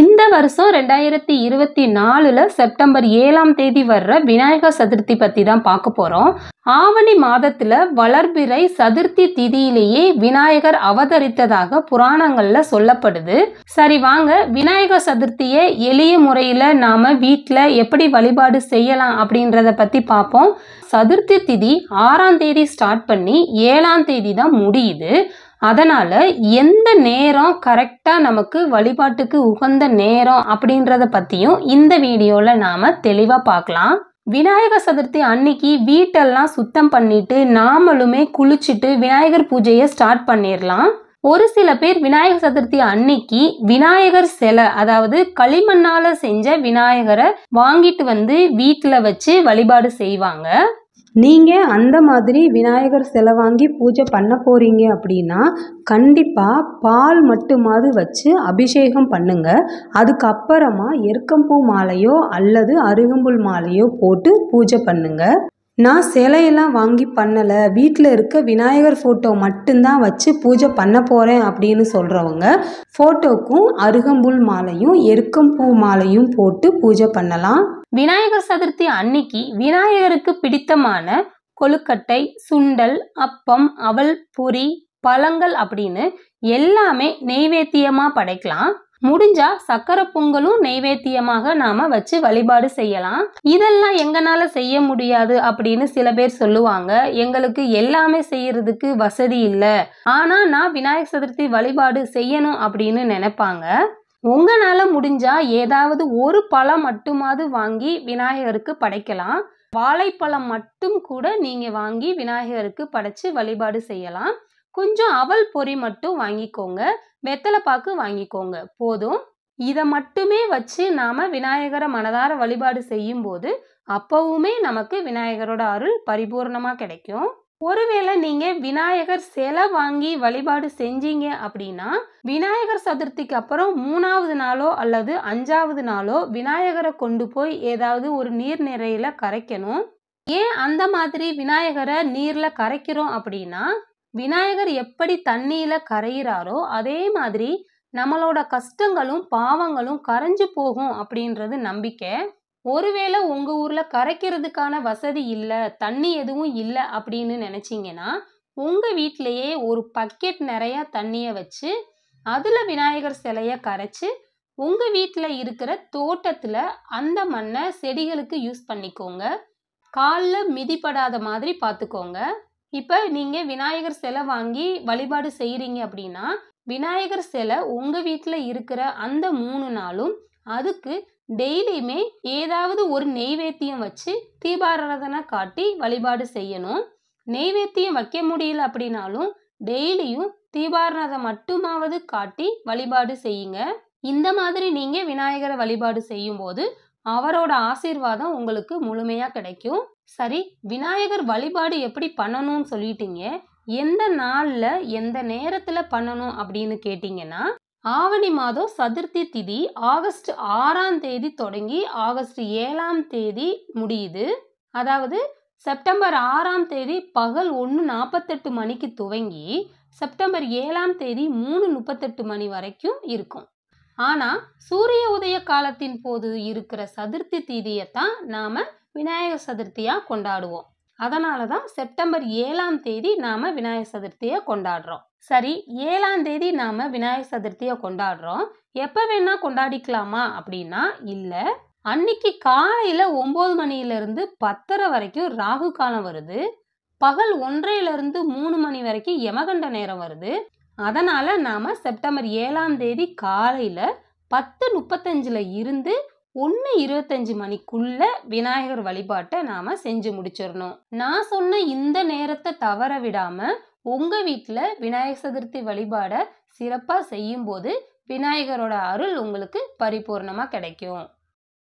இந்த வருஷம் ரெண்டாயிரத்தி இருபத்தி நாலுல செப்டம்பர் ஏழாம் தேதி வர்ற விநாயகர் சதுர்த்தி பற்றி தான் பார்க்க போகிறோம் ஆவணி மாதத்தில் வளர்பிறை சதுர்த்தி திதியிலேயே விநாயகர் அவதரித்ததாக புராணங்களில் சொல்லப்படுது சரி வாங்க விநாயகர் சதுர்த்தியை எளிய முறையில் நாம் வீட்டில் எப்படி வழிபாடு செய்யலாம் அப்படின்றத பற்றி பார்ப்போம் சதுர்த்தி திதி ஆறாம் தேதி ஸ்டார்ட் பண்ணி ஏழாம் தேதி தான் முடியுது அதனால் எந்த நேரம் கரெக்டாக நமக்கு வழிபாட்டுக்கு உகந்த நேரம் அப்படின்றத பற்றியும் இந்த வீடியோவில் நாம் தெளிவாக பார்க்கலாம் விநாயகர் சதுர்த்தி அன்னைக்கு வீட்டெல்லாம் சுத்தம் பண்ணிட்டு நாமளுமே குளிச்சுட்டு விநாயகர் பூஜையை ஸ்டார்ட் பண்ணிடலாம் ஒரு சில பேர் விநாயகர் சதுர்த்தி அன்னைக்கு விநாயகர் சிலை அதாவது களிமண்ணால செஞ்ச விநாயகரை வாங்கிட்டு வந்து வீட்டில் வச்சு வழிபாடு செய்வாங்க நீங்கள் அந்த மாதிரி விநாயகர் செலை வாங்கி பூஜை பண்ண போகிறீங்க அப்படின்னா கண்டிப்பாக பால் மட்டுமாவது வச்சு அபிஷேகம் பண்ணுங்கள் அதுக்கப்புறமா எருக்கம்பூ மாலையோ அல்லது அருகம்புல் மாலையோ போட்டு பூஜை பண்ணுங்கள் நான் சிலையெல்லாம் வாங்கி பண்ணலை வீட்டில் இருக்க விநாயகர் ஃபோட்டோ மட்டும்தான் வச்சு பூஜை பண்ண போகிறேன் அப்படின்னு சொல்கிறவங்க ஃபோட்டோக்கும் அருகம்புல் மாலையும் எருக்கம்பூ மாலையும் போட்டு பூஜை பண்ணலாம் விநாயகர் சதுர்த்தி அன்னைக்கு விநாயகருக்கு பிடித்தமான கொழுக்கட்டை சுண்டல் அப்பம் அவல் பொரி பழங்கள் அப்படின்னு எல்லாமே நெய்வேத்தியமாக படைக்கலாம் முடிஞ்சா சக்கரை பொங்கலும் நெய்வேத்தியமாக நாம வச்சு வழிபாடு செய்யலாம் இதெல்லாம் எங்கனால செய்ய முடியாது அப்படின்னு சில பேர் சொல்லுவாங்க எங்களுக்கு எல்லாமே செய்யறதுக்கு வசதி இல்லை ஆனா நான் விநாயகர் சதுர்த்தி வழிபாடு செய்யணும் அப்படின்னு நினைப்பாங்க உங்களால முடிஞ்சா ஏதாவது ஒரு பழம் மட்டுமாவது வாங்கி விநாயகருக்கு படைக்கலாம் வாழைப்பழம் மட்டும் கூட நீங்க வாங்கி விநாயகருக்கு படைச்சு வழிபாடு செய்யலாம் கொஞ்சம் அவல் பொறி மட்டும் வாங்கிக்கோங்க வெத்தலை பாக்கு வாங்கிக்கோங்க போதும் இதை மட்டுமே வச்சு நாம் விநாயகரை மனதார வழிபாடு செய்யும்போது அப்பவுமே நமக்கு விநாயகரோட அருள் பரிபூர்ணமா கிடைக்கும் ஒருவேளை நீங்க விநாயகர் சிலை வாங்கி வழிபாடு செஞ்சீங்க அப்படின்னா விநாயகர் சதுர்த்திக்கு அப்புறம் மூணாவது நாளோ அல்லது அஞ்சாவது நாளோ விநாயகரை கொண்டு போய் ஏதாவது ஒரு நீர் நிறையில கரைக்கணும் ஏன் அந்த மாதிரி விநாயகரை நீர்ல கரைக்கிறோம் அப்படின்னா விநாயகர் எப்படி தண்ணியில கரையிறாரோ அதே மாதிரி நம்மளோட கஷ்டங்களும் பாவங்களும் கரைஞ்சு போகும் அப்படின்றது நம்பிக்கை ஒருவேளை உங்க ஊர்ல கரைக்கிறதுக்கான வசதி இல்லை தண்ணி எதுவும் இல்லை அப்படின்னு நினைச்சீங்கன்னா உங்க வீட்டிலேயே ஒரு பக்கெட் நிறைய தண்ணியை வச்சு அதுல விநாயகர் சிலைய கரைச்சு உங்க வீட்டில் இருக்கிற தோட்டத்துல அந்த மண்ணை செடிகளுக்கு யூஸ் பண்ணிக்கோங்க காலில் மிதிப்படாத மாதிரி பார்த்துக்கோங்க இப்போ நீங்கள் விநாயகர் சிலை வாங்கி வழிபாடு செய்கிறீங்க அப்படின்னா விநாயகர் சிலை உங்கள் வீட்டில் இருக்கிற அந்த மூணு நாளும் அதுக்கு டெய்லியுமே ஏதாவது ஒரு நெய்வேத்தியம் வச்சு தீபாராதனை காட்டி வழிபாடு செய்யணும் நெய்வேத்தியம் வைக்க முடியல அப்படின்னாலும் டெய்லியும் தீபாராதனை மட்டுமாவது காட்டி வழிபாடு செய்யுங்க இந்த மாதிரி நீங்கள் விநாயகரை வழிபாடு செய்யும்போது அவரோட ஆசீர்வாதம் உங்களுக்கு முழுமையாக கிடைக்கும் சரி விநாயகர் வழிபாடு எப்படி பண்ணணும்னு சொல்லிட்டீங்க எந்த நாளில் எந்த நேரத்தில் பண்ணணும் அப்படின்னு கேட்டிங்கன்னா ஆவணி மாதம் சதுர்த்தி திதி ஆகஸ்ட் ஆறாம் தேதி தொடங்கி ஆகஸ்ட் ஏழாம் தேதி முடியுது அதாவது செப்டம்பர் ஆறாம் தேதி பகல் ஒன்று நாற்பத்தெட்டு மணிக்கு துவங்கி செப்டம்பர் ஏழாம் தேதி மூணு முப்பத்தெட்டு மணி வரைக்கும் இருக்கும் ஆனால் சூரிய உதய காலத்தின் போது இருக்கிற சதுர்த்தி தீதியை தான் நாம் விநாயகர் சதுர்த்தியாக கொண்டாடுவோம் அதனால தான் செப்டம்பர் ஏழாம் தேதி நாம் விநாயகர் சதுர்த்தியை கொண்டாடுறோம் சரி ஏழாம் தேதி நாம் விநாயகர் சதுர்த்தியை கொண்டாடுறோம் எப்போ வேணால் கொண்டாடிக்கலாமா அப்படின்னா இல்லை அன்னைக்கு காலையில் ஒம்பது மணியிலேருந்து பத்தரை வரைக்கும் ராகு காலம் வருது பகல் ஒன்றையிலிருந்து மூணு மணி வரைக்கும் யமகண்ட நேரம் வருது அதனால் நாம் செப்டம்பர் ஏழாம் தேதி காலையில் பத்து முப்பத்தஞ்சில் இருந்து ஒன்று இருபத்தஞ்சு மணிக்குள்ள விநாயகர் வழிபாட்டை நாம செஞ்சு முடிச்சிடணும் நான் சொன்ன இந்த நேரத்தை தவற விடாம உங்க வீட்டில் விநாயகர் சதுர்த்தி வழிபாடை சிறப்பாக செய்யும்போது விநாயகரோட அருள் உங்களுக்கு பரிபூர்ணமாக கிடைக்கும்